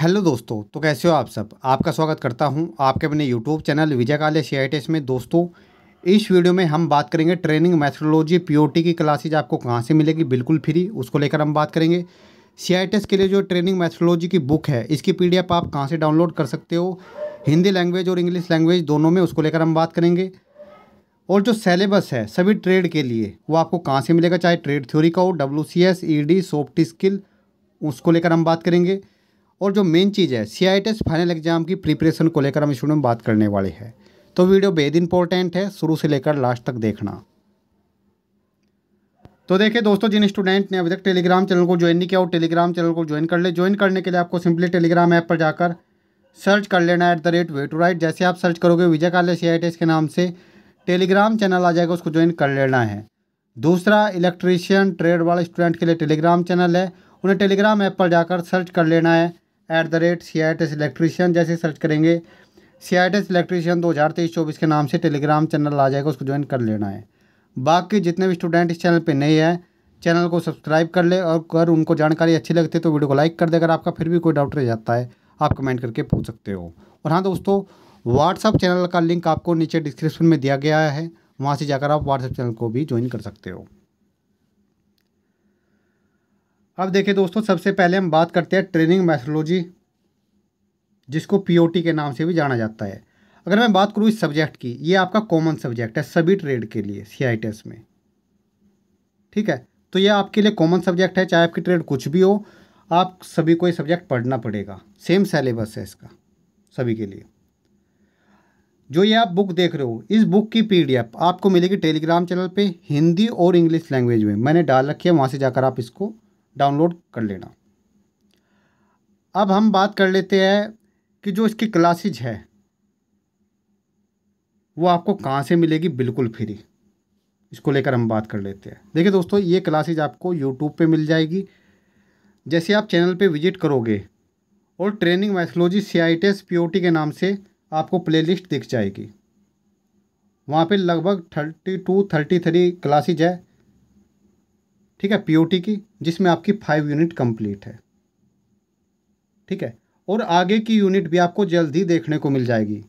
hello दोस्तों तो कैसे हो आप सब आपका स्वागत करता हूं आपके अपने यूट्यूब चैनल विजय काले सी आई में दोस्तों इस वीडियो में हम बात करेंगे ट्रेनिंग मैथडोलॉजी पी की क्लासेज आपको कहाँ से मिलेगी बिल्कुल फ्री उसको लेकर हम बात करेंगे सी आई के लिए जो ट्रेनिंग मैथडोलॉजी की बुक है इसकी पी आप कहाँ से डाउनलोड कर सकते हो हिंदी लैंग्वेज और इंग्लिश लैंग्वेज दोनों में उसको लेकर हम बात करेंगे और जो सेलेबस है सभी ट्रेड के लिए वो आपको कहाँ से मिलेगा चाहे ट्रेड थ्योरी का हो W C S E D soft skill उसको लेकर हम बात करेंगे और जो मेन चीज़ है सी फाइनल एग्ज़ाम की प्रिपरेशन को लेकर हम इस वीडियो में बात करने वाले हैं तो वीडियो बेहद इंपॉर्टेंट है शुरू से लेकर लास्ट तक देखना तो देखिए दोस्तों जिन स्टूडेंट ने अभी तक टेलीग्राम चैनल को ज्वाइन नहीं किया वो टेलीग्राम चैनल को ज्वाइन कर ले ज्वाइन करने के लिए आपको सिंपली टेलीग्राम ऐप पर जाकर सर्च कर लेना at the rate way to write जैसे आप सर्च करोगे विजय काले सी आई के नाम से टेलीग्राम चैनल आ जाएगा उसको ज्वाइन कर लेना है दूसरा इलेक्ट्रीशियन ट्रेड वाला स्टूडेंट के लिए टेलीग्राम चैनल है उन्हें टेलीग्राम ऐप पर जाकर सर्च कर लेना है at the rate C I S electrician जैसे सर्च करेंगे सी आई एस इलेक्ट्रीशियन दो हज़ार तेईस चौबीस के नाम से टेलीग्राम चैनल आ जाएगा उसको ज्वाइन कर लेना है बाकी जितने भी स्टूडेंट इस चैनल पर नए हैं चैनल को सब्सक्राइब कर ले और अगर उनको जानकारी अच्छी लगती है तो वीडियो को लाइक कर दे अगर आपका फिर भी कोई डाउट रह जाता है आप कमेंट करके पूछ सकते हो और हाँ दोस्तों व्हाट्सअप चैनल का लिंक आपको नीचे डिस्क्रिप्शन में दिया गया है वहाँ से जाकर आप व्हाट्सएप चैनल को भी ज्वाइन कर सकते हो अब देखिए दोस्तों सबसे पहले हम बात करते हैं ट्रेनिंग मैथोलॉजी जिसको पीओटी के नाम से भी जाना जाता है अगर मैं बात करूँ इस सब्जेक्ट की ये आपका कॉमन सब्जेक्ट है सभी ट्रेड के लिए सी में ठीक है तो ये आपके लिए कॉमन सब्जेक्ट है चाहे आपकी ट्रेड कुछ भी हो आप सभी को ये सब्जेक्ट पढ़ना पड़ेगा सेम सेलेबस है इसका सभी के लिए जो ये आप बुक देख रहे हो इस बुक की पीडीएफ आपको मिलेगी टेलीग्राम चैनल पे हिंदी और इंग्लिश लैंग्वेज में मैंने डाल रखी है वहाँ से जाकर आप इसको डाउनलोड कर लेना अब हम बात कर लेते हैं कि जो इसकी क्लासेज है वो आपको कहाँ से मिलेगी बिल्कुल फ्री इसको लेकर हम बात कर लेते हैं देखिए दोस्तों ये क्लासेज आपको यूट्यूब पे मिल जाएगी जैसे आप चैनल पे विजिट करोगे और training methodology C I T के नाम से आपको प्लेलिस्ट दिख जाएगी वहाँ पे लगभग thirty two thirty three classes है ठीक है पीओटी की जिसमें आपकी फाइव यूनिट कंप्लीट है ठीक है और आगे की यूनिट भी आपको जल्द ही देखने को मिल जाएगी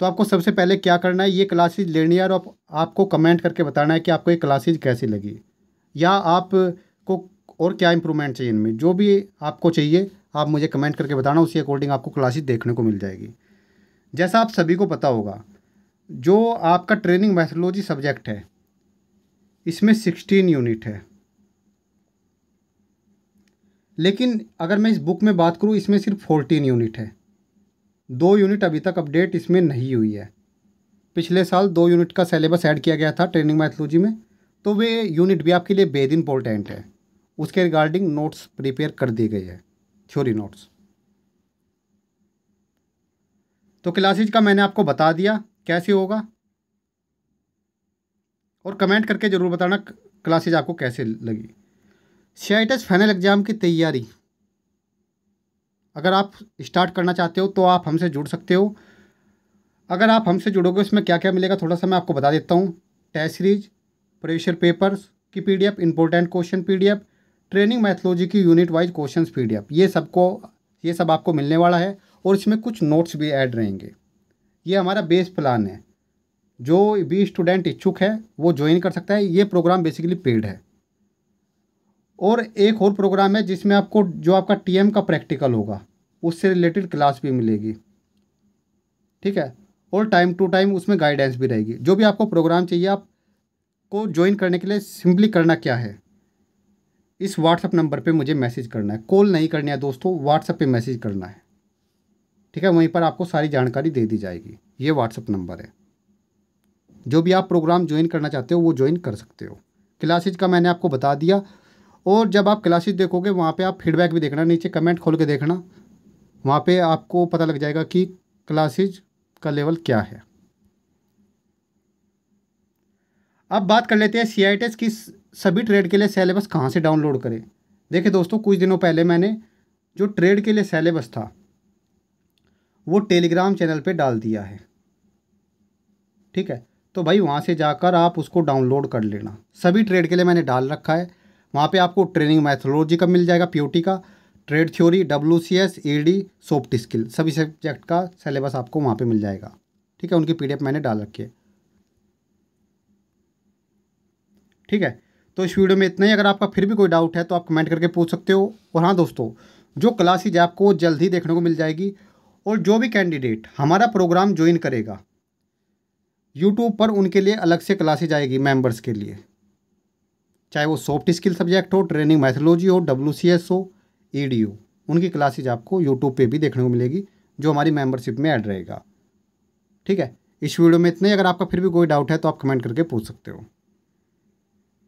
तो आपको सबसे पहले क्या करना है ये क्लासेज लेनी है और आप, आपको कमेंट करके बताना है कि आपको ये क्लासेज कैसी लगी या आपको और क्या इम्प्रूवमेंट चाहिए इनमें जो भी आपको चाहिए आप मुझे कमेंट करके बताना उसी अकॉर्डिंग आपको क्लासेज देखने को मिल जाएगी जैसा आप सभी को पता होगा जो आपका ट्रेनिंग मैथोलॉजी सब्जेक्ट है इसमें सिक्सटीन यूनिट है लेकिन अगर मैं इस बुक में बात करूँ इसमें सिर्फ फोर्टीन यूनिट है दो यूनिट अभी तक अपडेट इसमें नहीं हुई है पिछले साल दो यूनिट का सिलेबस ऐड किया गया था ट्रेनिंग मैथोलॉजी में तो वे यूनिट भी आपके लिए बेद इम्पोर्टेंट है उसके रिगार्डिंग नोट्स प्रिपेयर कर दी गई है थ्योरी नोट्स तो क्लासेज का मैंने आपको बता दिया कैसे होगा और कमेंट करके ज़रूर बताना क्लासेज आपको कैसे लगी सीआईटस फाइनल एग्ज़ाम की तैयारी अगर आप स्टार्ट करना चाहते हो तो आप हमसे जुड़ सकते हो अगर आप हमसे जुड़ोगे उसमें क्या क्या मिलेगा थोड़ा सा मैं आपको बता देता हूँ टेस्ट सीरीज प्रेशर पेपर्स की PDF important question PDF training methodology की यूनिट वाइज क्वेश्चन पीडीएफ ये सबको ये सब आपको मिलने वाला है और इसमें कुछ नोट्स भी ऐड रहेंगे ये हमारा बेस प्लान है जो भी स्टूडेंट इच्छुक है वो ज्वाइन कर सकता है ये प्रोग्राम बेसिकली पेड है और एक और प्रोग्राम है जिसमें आपको जो आपका टीएम का प्रैक्टिकल होगा उससे रिलेटेड क्लास भी मिलेगी ठीक है और टाइम टू टाइम उसमें गाइडेंस भी रहेगी जो भी आपको प्रोग्राम चाहिए आप को ज्वाइन करने के लिए सिंपली करना क्या है इस व्हाट्सअप नंबर पे मुझे मैसेज करना है कॉल नहीं करनी है दोस्तों व्हाट्सएप पे मैसेज करना है ठीक है वहीं पर आपको सारी जानकारी दे दी जाएगी ये व्हाट्सअप नंबर है जो भी आप प्रोग्राम ज्वाइन करना चाहते हो वो ज्वाइन कर सकते हो क्लासेज का मैंने आपको बता दिया और जब आप क्लासेज देखोगे वहाँ पे आप फीडबैक भी देखना नीचे कमेंट खोल के देखना वहाँ पे आपको पता लग जाएगा कि क्लासेज का लेवल क्या है अब बात कर लेते हैं सी आई की सभी ट्रेड के लिए सेलेबस कहाँ से डाउनलोड करें देखिए दोस्तों कुछ दिनों पहले मैंने जो ट्रेड के लिए सेलेबस था वो टेलीग्राम चैनल पे डाल दिया है ठीक है तो भाई वहाँ से जाकर आप उसको डाउनलोड कर लेना सभी ट्रेड के लिए मैंने डाल रखा है वहाँ पे आपको ट्रेनिंग मैथोलॉजी का मिल जाएगा पी का trade theory W C S E D soft skill सभी सब्जेक्ट का सिलेबस आपको वहाँ पे मिल जाएगा ठीक है उनकी पीडीएफ मैंने डाल रखी है ठीक है तो इस वीडियो में इतना ही अगर आपका फिर भी कोई डाउट है तो आप कमेंट करके पूछ सकते हो और हाँ दोस्तों जो क्लासेज आपको जल्द ही देखने को मिल जाएगी और जो भी कैंडिडेट हमारा प्रोग्राम ज्वाइन करेगा यूट्यूब पर उनके लिए अलग से क्लासेज आएगी मेंबर्स के लिए चाहे वो सॉफ्ट स्किल सब्जेक्ट हो ट्रेनिंग मैथोलॉजी हो डब्ल्यू सी एस हो ई डी ओ उनकी क्लासेज आपको यूट्यूब पे भी देखने को मिलेगी जो हमारी मेंबरशिप में ऐड रहेगा ठीक है इस वीडियो में इतने अगर आपका फिर भी कोई डाउट है तो आप कमेंट करके पूछ सकते हो